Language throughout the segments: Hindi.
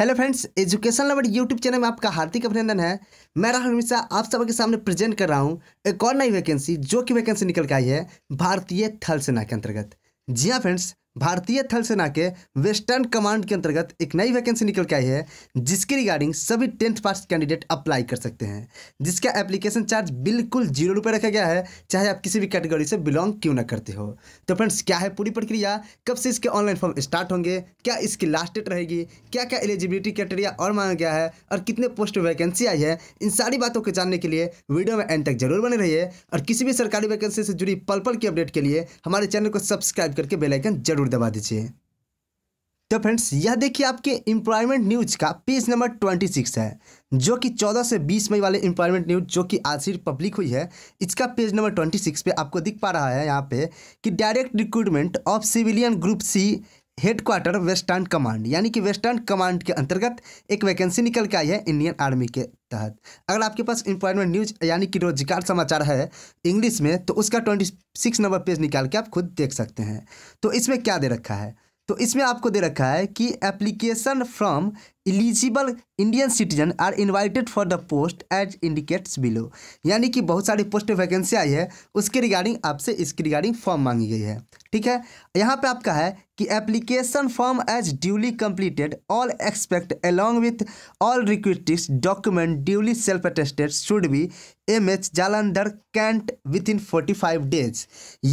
hello friends education lover YouTube channel में आपका हार्दिक अभिनंदन है मैं राहुल मिश्रा आप सबके सामने प्रेजेंट कर रहा हूं एक और नई वैकेंसी जो कि वैकेंसी निकल के आई है भारतीय थल सेना के अंतर्गत जी हाँ फ्रेंड्स भारतीय थल सेना के वेस्टर्न कमांड के अंतर्गत एक नई वैकेंसी निकल के आई है जिसके रिगार्डिंग सभी टेंथ पास कैंडिडेट अप्लाई कर सकते हैं जिसका एप्लीकेशन चार्ज बिल्कुल जीरो रुपये रखा गया है चाहे आप किसी भी कैटेगरी से बिलोंग क्यों ना करते हो तो फ्रेंड्स क्या है पूरी प्रक्रिया कब से इसके ऑनलाइन फॉर्म स्टार्ट होंगे क्या इसकी लास्ट डेट रहेगी क्या क्या एलिजिबिलिटी क्राइटेरिया और मांगा गया है और कितने पोस्ट वैकेंसी आई है इन सारी बातों को जानने के लिए वीडियो में एंड तक जरूर बने रहिए और किसी भी सरकारी वैकेंसी से जुड़ी पल पल की अपडेट के लिए हमारे चैनल को सब्सक्राइब करके बेलाइकन जरूर जरूर दबा दीजिए तो फ्रेंड्स यह देखिए आपके एम्प्लॉयमेंट न्यूज का पेज नंबर ट्वेंटी सिक्स है जो कि चौदह से बीस मई वाले एम्प्लॉयमेंट न्यूज जो कि आज ही पब्लिक हुई है इसका पेज नंबर ट्वेंटी सिक्स पे आपको दिख पा रहा है यहाँ पे कि direct recruitment of civilian group C headquarter western command यानी कि वेस्टर्न कमांड के अंतर्गत एक वैकेंसी निकल के आई है इंडियन आर्मी के तहत अगर आपके पास एम्प्लॉयमेंट न्यूज यानी कि रोजगार समाचार है इंग्लिश में तो उसका ट्वेंटी सिक्स नंबर पेज निकाल के आप खुद देख सकते हैं तो इसमें क्या दे रखा है तो इसमें आपको दे रखा है कि application from eligible Indian citizen are invited for the post as indicates below यानी कि बहुत सारी पोस्ट वैकेंसी आई है उसके रिगार्डिंग आपसे इसके रिगार्डिंग फॉर्म मांगी गई है ठीक है यहाँ पे आपका है कि application form as duly completed all expect along with all requisite document duly self attested should be M H Jalandhar cantt within forty five days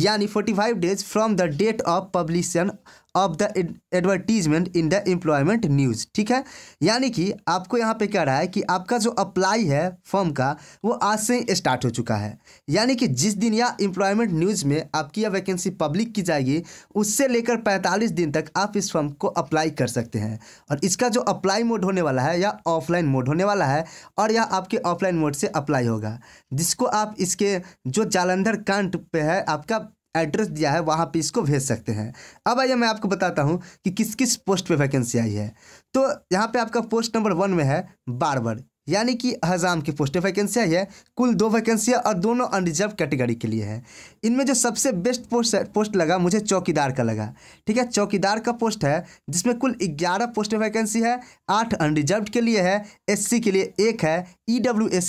यानी forty five days from the date of publication of the advertisement in the employment news ठीक है यानी कि आपको यहाँ पे कह रहा है कि आपका जो अप्लाई है फॉर्म का वो आज से ही स्टार्ट हो चुका है यानी कि जिस दिन या एम्प्लॉयमेंट न्यूज़ में आपकी यह वैकेंसी पब्लिक की जाएगी उससे लेकर पैंतालीस दिन तक आप इस फॉर्म को अप्लाई कर सकते हैं और इसका जो अप्लाई मोड होने वाला है या ऑफलाइन मोड होने वाला है और यह आपके ऑफलाइन मोड से अप्लाई होगा जिसको आप इसके जो जालंधर कांट पे है आपका एड्रेस दिया है वहाँ पे इसको भेज सकते हैं अब आइए मैं आपको बताता हूँ कि किस किस पोस्ट पे वैकेंसी आई है तो यहाँ पे आपका पोस्ट नंबर वन में है बारबर यानी कि हजाम की पोस्ट आई है कुल दो वैकेंसियाँ और दोनों अनरिजर्व कैटेगरी के लिए है इनमें जो सबसे बेस्ट पोस्ट पोस्ट लगा मुझे चौकीदार का लगा ठीक है चौकीदार का पोस्ट है जिसमें कुल ग्यारह पोस्ट वैकेंसी है आठ अनरिजर्व के लिए है एस के लिए एक है ई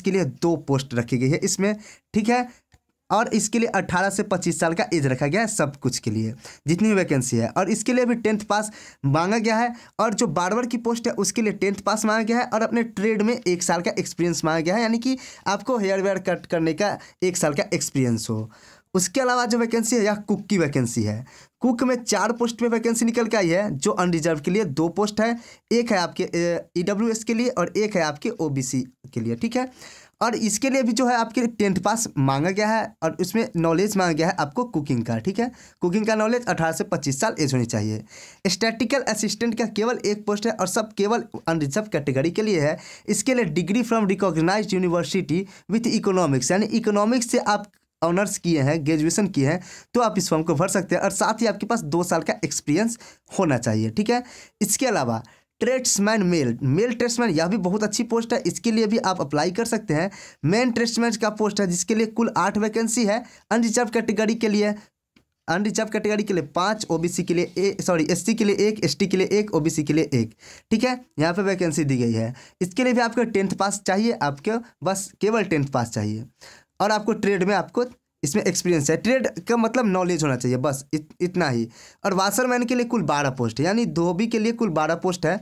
के लिए दो पोस्ट रखी गई है इसमें ठीक है और इसके लिए 18 से 25 साल का एज रखा गया है सब कुछ के लिए जितनी भी वैकेंसी है और इसके लिए भी टेंथ पास मांगा गया है और जो बारबर की पोस्ट है उसके लिए टेंथ पास मांगा गया है और अपने ट्रेड में एक साल का एक्सपीरियंस मांगा गया है यानी कि आपको हेयर वेयर कट करने का एक साल का एक्सपीरियंस हो उसके अलावा जो वैकेंसी है यह कुक की वैकेंसी है कुक में चार पोस्ट पे वैकेंसी निकल के आई है जो अनरिजर्व के लिए दो पोस्ट है एक है आपके ई e के लिए और एक है आपके ओ के लिए ठीक है और इसके लिए भी जो है आपके टेंथ पास मांगा गया है और उसमें नॉलेज मांगा गया है आपको कुकिंग का ठीक है कुकिंग का नॉलेज अठारह से पच्चीस साल एज होनी चाहिए स्टैटिकल असिस्टेंट का केवल एक पोस्ट है और सब केवल अनरिजर्व कैटेगरी के लिए है इसके लिए degree from recognise university with economics यानी इकोनॉमिक्स से आप ऑनर्स किए हैं ग्रेजुएशन किए हैं तो आप इस फॉर्म को भर सकते हैं और साथ ही आपके पास दो साल का एक्सपीरियंस होना चाहिए ठीक है इसके अलावा ट्रेड्समैन मेल मेल ट्रेड्समैन यह भी बहुत अच्छी पोस्ट है इसके लिए भी आप अप्लाई कर सकते हैं मेन ट्रेड्समैन का पोस्ट है जिसके लिए कुल आठ वैकेंसी है अनरिजर्व कैटेगरी के लिए अनरिजर्व कैटेगरी के लिए पाँच ओबीसी के लिए एक सॉरी एससी के लिए एक एसटी के लिए एक ओबीसी के लिए एक ठीक है यहाँ पे वैकेंसी दी गई है इसके लिए भी आपको टेंथ पास चाहिए आपको बस केवल टेंथ पास चाहिए और आपको ट्रेड में आपको इसमें एक्सपीरियंस है ट्रेड का मतलब नॉलेज होना चाहिए बस इत, इतना ही और वाशरमैन के लिए कुल बारह पोस्ट है यानी धोबी के लिए कुल बारह पोस्ट है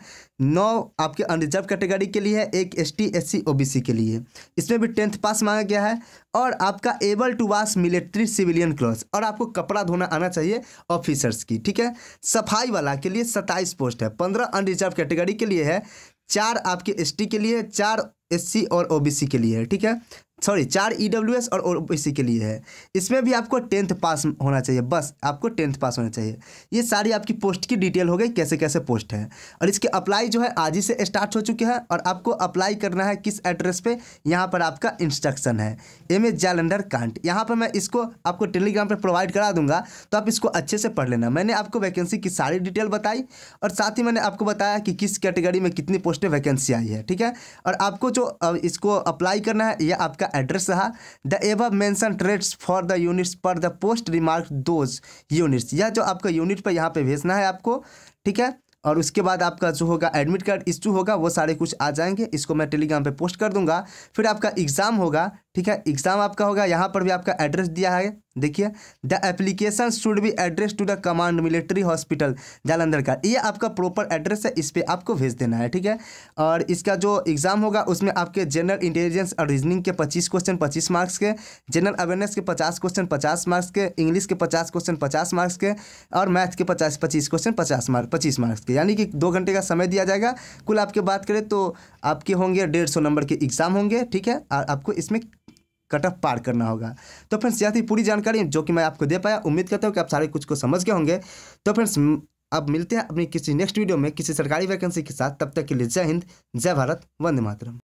नौ आपके अनरिजर्व कैटेगरी के लिए है एक S T S C O B C के लिए इसमें भी टेंथ पास मांगा गया है और आपका able to wash military civilian cloth और आपको कपड़ा धोना आना चाहिए ऑफिसर्स की ठीक है सफाई वाला के लिए सत्ताईस पोस्ट है पंद्रह अनरिजर्व कैटेगरी के लिए है चार आपके टी के लिए चार एससी और ओबीसी के लिए है ठीक है सॉरी चार ई डब्ल्यू एस और ओ के लिए है इसमें भी आपको टेंथ पास होना चाहिए बस आपको टेंथ पास होना चाहिए ये सारी आपकी पोस्ट की डिटेल हो गई कैसे कैसे पोस्ट है और इसके अप्लाई जो है आज ही से स्टार्ट हो चुके हैं और आपको अप्लाई करना है किस एड्रेस पे यहाँ पर आपका इंस्ट्रक्शन है एम ए जैलेंडर कांट यहाँ पर मैं इसको आपको टेलीग्राम पर प्रोवाइड करा दूंगा तो आप इसको अच्छे से पढ़ लेना मैंने आपको वैकेंसी की सारी डिटेल बताई और साथ ही मैंने आपको बताया कि किस कैटेगरी में कितनी पोस्टें वैकेंसी आई है ठीक है और आपको जो इसको अप्लाई करना है यह आपका का एड्रेस रहा the above mention rates for the units पर the post remark those units यह जो आपका यूनिट पर यहाँ पे भेजना है आपको ठीक है और उसके बाद आपका जो होगा एडमिट कार्ड इशू होगा वो सारे कुछ आ जाएंगे इसको मैं टेलीग्राम पे पोस्ट कर दूंगा फिर आपका एग्ज़ाम होगा ठीक है एग्जाम आपका होगा यहाँ पर भी आपका एड्रेस दिया है देखिए the application should be address to the command military hospital Jalandhar का ये आपका प्रॉपर एड्रेस है इस पर आपको भेज देना है ठीक है और इसका जो एग्ज़ाम होगा उसमें आपके जनरल इंटेलिजेंस और रीजनिंग के पच्चीस क्वेश्चन पच्चीस मार्क्स के जनरल अवेयरनेस के पचास क्वेश्चन पचास मार्क्स के इंग्लिश के पचास क्वेश्चन पचास मार्क्स के और मैथ के पचास पच्चीस क्वेश्चन पचास मार्क्स पच्चीस मार्क्स के यानी कि दो घंटे का समय दिया जाएगा कुल आपके बात करें तो आपके होंगे डेढ़ सौ नंबर के एग्ज़ाम होंगे ठीक है और आपको इसमें कट ऑफ पार करना होगा तो फ्रेंड्स यह थी पूरी जानकारी जो कि मैं आपको दे पाया उम्मीद करता हूँ कि आप सारे कुछ को समझ गए होंगे तो फ्रेंड्स अब मिलते हैं अपनी किसी नेक्स्ट वीडियो में किसी सरकारी वैकेंसी के साथ तब तक के लिए जय हिंद जय भारत वंदे मातरम